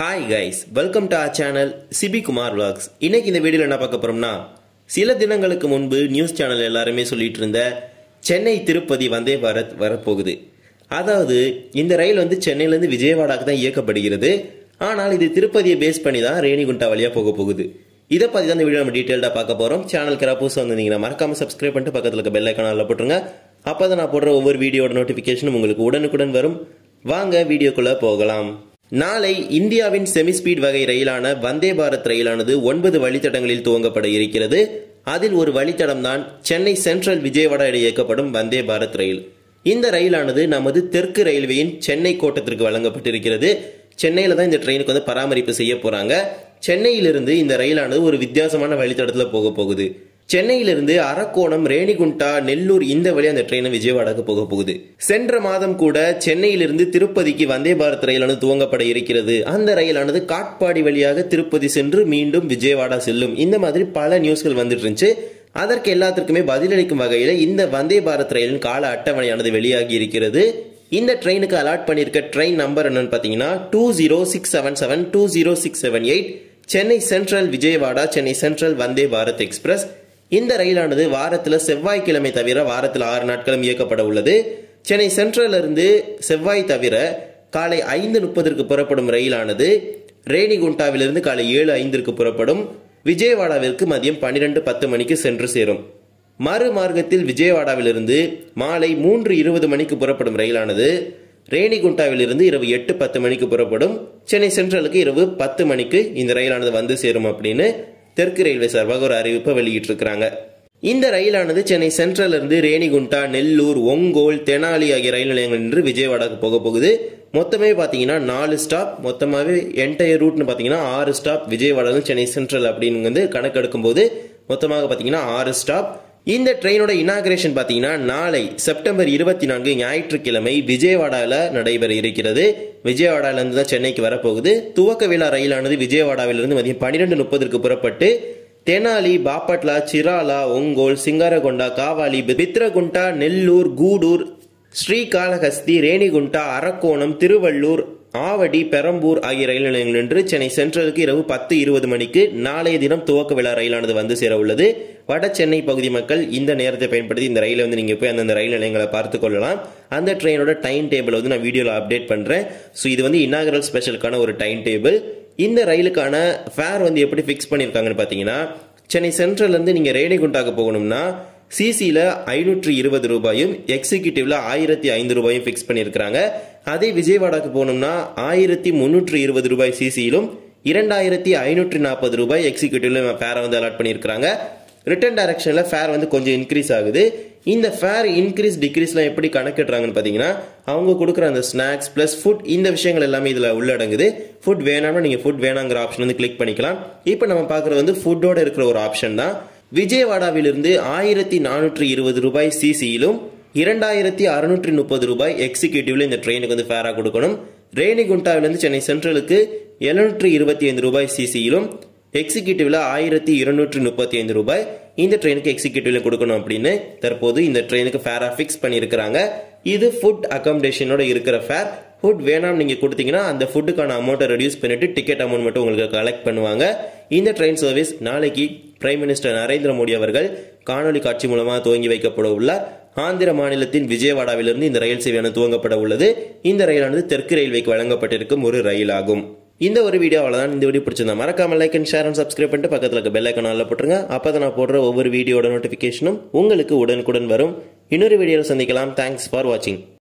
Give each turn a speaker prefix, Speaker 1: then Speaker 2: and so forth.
Speaker 1: hi guys welcome to our channel Sibi Kumar vlogs இன்னைக்கு இந்த வீடியோவில் என்ன பார்க்க போகிறோம்னா சில தினங்களுக்கு முன்பு நியூஸ் சேனல் எல்லாருமே சொல்லிட்டு இருந்த சென்னை திருப்பதி வந்தே வர வரப்போகுது அதாவது இந்த ரயில் வந்து சென்னையிலேருந்து விஜயவாடாக்கு தான் இயக்கப்படுகிறது ஆனால் இது திருப்பதியை பேஸ் பண்ணி தான் ரேணிகுண்டா வழியாக போக போகுது இதை பற்றி தான் இந்த வீடியோ நம்ம டீட்டெயில்டாக பார்க்க போகிறோம் சேனல் கிராப்பூஸ் வந்திருந்தீங்கன்னா மறக்காமல் சப்ஸ்கிரைப் பண்ணிட்டு பக்கத்தில் இருக்க பெல் ஐக்கானில் போட்டுருங்க அப்போ தான் நான் போடுற ஒவ்வொரு வீடியோட நோட்டிஃபிகேஷனும் உங்களுக்கு உடனுக்குடன் வரும் வாங்க வீடியோக்குள்ளே போகலாம் நாளை இந்தியாவின் செமிஸ்பீட் வகை ரயிலான வந்தே பாரத் ரயிலானது ஒன்பது வழித்தடங்களில் துவங்கப்பட இருக்கிறது அதில் ஒரு வழித்தடம் தான் சென்னை சென்ட்ரல் விஜயவாடா இடையே இயக்கப்படும் வந்தே பாரத் ரயில் இந்த ரயிலானது நமது தெற்கு ரயில்வேயின் சென்னை கோட்டத்திற்கு வழங்கப்பட்டிருக்கிறது சென்னையில் தான் இந்த ட்ரெயினுக்கு வந்து பராமரிப்பு செய்ய போகிறாங்க சென்னையிலிருந்து இந்த ரயிலானது ஒரு வித்தியாசமான வழித்தடத்தில் போக போகுது சென்னையிலிருந்து அரக்கோணம் ரேணிகுண்டா நெல்லூர் இந்த வழி அந்த ட்ரெயின் விஜயவாடாக்கு போக போகுது சென்ற மாதம் கூட சென்னையிலிருந்து திருப்பதிக்கு வந்தே பாரத் ரயிலானது துவங்கப்பட இருக்கிறது அந்த ரயிலானது காட்பாடி வழியாக திருப்பதி சென்று மீண்டும் விஜயவாடா செல்லும் இந்த மாதிரி பல நியூஸ்கள் வந்துட்டு இருந்துச்சு அதற்கு எல்லாத்திற்குமே பதிலளிக்கும் வகையில் இந்த வந்தே பாரத் ரயிலின் கால அட்டவணையானது வெளியாகி இருக்கிறது இந்த ட்ரெயினுக்கு அலாட் பண்ணியிருக்க ட்ரெயின் நம்பர் என்னன்னு பார்த்தீங்கன்னா two zero six seven seven two zero six seven eight Chennai central Vijayawada Chennai central Vande Bharat express இந்த ரயிலானது வாரத்தில் செவ்வாய்க்கிழமை தவிர வாரத்தில் ஆறு நாட்களும் இயக்கப்பட உள்ளது சென்னை சென்ட்ரலிருந்து செவ்வாய் தவிர காலை ஐந்து முப்பதற்கு புறப்படும் ரயிலானது ரேணிகுண்டாவிலிருந்து காலை ஏழு ஐந்திற்கு புறப்படும் விஜயவாடாவிற்கு மதியம் பன்னிரெண்டு பத்து மணிக்கு சென்று சேரும் மறு மார்க்கத்தில் விஜயவாடாவிலிருந்து மாலை மூன்று இருபது மணிக்கு புறப்படும் ரயிலானது ரேணிகுண்டாவிலிருந்து இரவு எட்டு பத்து மணிக்கு புறப்படும் சென்னை சென்ட்ரலுக்கு இரவு பத்து மணிக்கு இந்த ரயிலானது வந்து சேரும் அப்படின்னு தெற்கு ரயில்வே சார்பாக ஒரு அறிவிப்பை இருக்கிறாங்க இந்த ரயிலானது சென்னை சென்ட்ரல் இருந்து ரேணிகுண்டா நெல்லூர் ஒங்கோல் தெனாலி ஆகிய ரயில் நிலையங்கள் நின்று விஜயவாடாக்கு போக போகுது மொத்தமே பார்த்தீங்கன்னா நாலு ஸ்டாப் மொத்தமாகவே என்டையர் ரூட்னு பாத்தீங்கன்னா ஆறு ஸ்டாப் விஜயவாடா சென்னை சென்ட்ரல் அப்படின்னு கணக்கெடுக்கும் கணக்கெடுக்கும்போது மொத்தமாக பார்த்தீங்கன்னா ஆறு ஸ்டாப் இந்த ட்ரெயினோட இனாகிரேஷன் பார்த்தீங்கன்னா நாளை செப்டம்பர் இருபத்தி நான்கு ஞாயிற்றுக்கிழமை விஜயவாடாவில் நடைபெற இருக்கிறது விஜயவாடாவிலேருந்து தான் சென்னைக்கு வரப்போகுது துவக்க விழா ரயிலானது விஜயவாடாவிலிருந்து மதியம் பன்னிரெண்டு முப்பதற்கு புறப்பட்டு தெனாலி பாப்பட்லா சிராலா ஒங்கோல் சிங்காரகொண்டா காவாலி பித்ரகுண்டா நெல்லூர் கூடூர் ஸ்ரீகாளஹஸ்தி ரேணிகுண்டா அரக்கோணம் திருவள்ளூர் ஆவடி பெரம்பூர் ஆகிய ரயில் நிலையங்கள் நின்று சென்னை சென்ட்ரலுக்கு இரவு பத்து இருபது மணிக்கு நாளைய தினம் துவக்க விழா ரயிலானது வந்து சேர உள்ளது வட சென்னை பகுதி மக்கள் இந்த நேரத்தை பயன்படுத்தி இந்த ரயிலை வந்து நீங்கள் போய் அந்தந்த ரயில் நிலையங்களை பார்த்து கொள்ளலாம் அந்த ட்ரெயினோட டைம் டேபிள் வந்து நான் வீடியோவில் அப்டேட் பண்ணுறேன் ஸோ இது வந்து இன்னாகரல் ஸ்பெஷலுக்கான ஒரு டைம் டேபிள் இந்த ரயிலுக்கான ஃபேர் வந்து எப்படி ஃபிக்ஸ் பண்ணியிருக்காங்கன்னு பார்த்தீங்கன்னா சென்னை சென்ட்ரல்லேருந்து நீங்கள் குண்டாக்கு போகணும்னா சிசியில் ஐநூற்றி இருபது ரூபாயும் எக்ஸிக்யூட்டிவ்ல ஆயிரத்தி ஐந்து ரூபாயும் ஃபிக்ஸ் பண்ணியிருக்கிறாங்க அதே விஜயவாடாக்கு போனோம்னா ஆயிரத்தி முன்னூற்றி இருபது ரூபாய் சிசியிலும் இரண்டாயிரத்தி ஐநூற்றி நாற்பது ரூபாய் எக்ஸிக்யூட்டிவ்ல ஃபேரை வந்து அலாட் பண்ணியிருக்கிறாங்க ரிட்டர்ன் டைரக்ஷனில் ஃபேர் வந்து கொஞ்சம் இன்க்ரீஸ் ஆகுது இந்த ஃபேர் இன்க்ரீஸ் டிக்ரீஸ்லாம் எப்படி கணக்கிடுறாங்கன்னு பார்த்தீங்கன்னா அவங்க கொடுக்குற அந்த ஸ்நாக்ஸ் ப்ளஸ் ஃபுட் இந்த விஷயங்கள் எல்லாமே இதில் உள்ளடங்குது ஃபுட் வேணாம்னா நீங்கள் ஃபுட் வேணாங்கிற ஆப்ஷன் வந்து கிளிக் பண்ணிக்கலாம் இப்போ நம்ம பார்க்குறது வந்து ஃபுட்டோட இருக்கிற ஒரு ஆப்ஷன் தான் விஜயவாடாவிலிருந்து ஆயிரத்தி நானூற்றி இருபது ரூபாய் சிசியிலும் இரண்டாயிரத்தி அறுநூற்றி முப்பது ரூபாய் எக்ஸிக்யூட்டிவ்ல இந்த ட்ரெயினுக்கு வந்து ஃபேராக கொடுக்கணும் ரேணிகுண்டாவிலிருந்து சென்னை சென்ட்ரலுக்கு எழுநூற்றி இருபத்தி ஐந்து ரூபாய் சிசியிலும் எக்ஸிக்யூட்டிவ்ல ஆயிரத்தி இருநூற்றி முப்பத்தி ஐந்து ரூபாய் இந்த ட்ரெயினுக்கு எக்ஸிக்யூட்டிவ்ல கொடுக்கணும் அப்படின்னு தற்போது இந்த ட்ரெயினுக்கு ஃபேராக ஃபிக்ஸ் பண்ணியிருக்கிறாங்க இது ஃபுட் அகாமடேஷனோட இருக்கிற ஃபேர் ஃபுட் வேணாம் நீங்கள் கொடுத்தீங்கன்னா அந்த ஃபுட்டுக்கான அமௌண்ட்டை ரெடியூஸ் பண்ணிவிட்டு டிக்கெட் அமௌண்ட் மட்டும் உங்களுக்கு கலெக்ட் பண்ணுவாங்க இந்த ட்ரெயின் சர்வீஸ் நாளைக்கு பிரைம் மினிஸ்டர் நரேந்திர மோடி அவர்கள் காணொலி காட்சி மூலமாக துவங்கி வைக்கப்பட உள்ளார் ஆந்திர மாநிலத்தின் விஜயவாடாவிலிருந்து இந்த ரயில் சேவையானது துவங்கப்பட உள்ளது இந்த ரயிலானது தெற்கு ரயில்வேக்கு வழங்கப்பட்டிருக்கும் ஒரு ரயில் ஆகும் இந்த ஒரு வீடியோ அவ்வளோதான் இந்த வீடியோ பிடிச்சிருந்தா மறக்காம like and share and subscribe பண்ணிட்டு பக்கத்தில் இருக்க பெல் ஐக்கன் போட்டுருங்க அப்போ தான் நான் போடுற ஒவ்வொரு வீடியோட நோட்டிஃபிகேஷனும் உங்களுக்கு உடனுக்குடன் வரும் இன்னொரு வீடியோவில் சந்திக்கலாம் தேங்க்ஸ் ஃபார் வாட்சிங்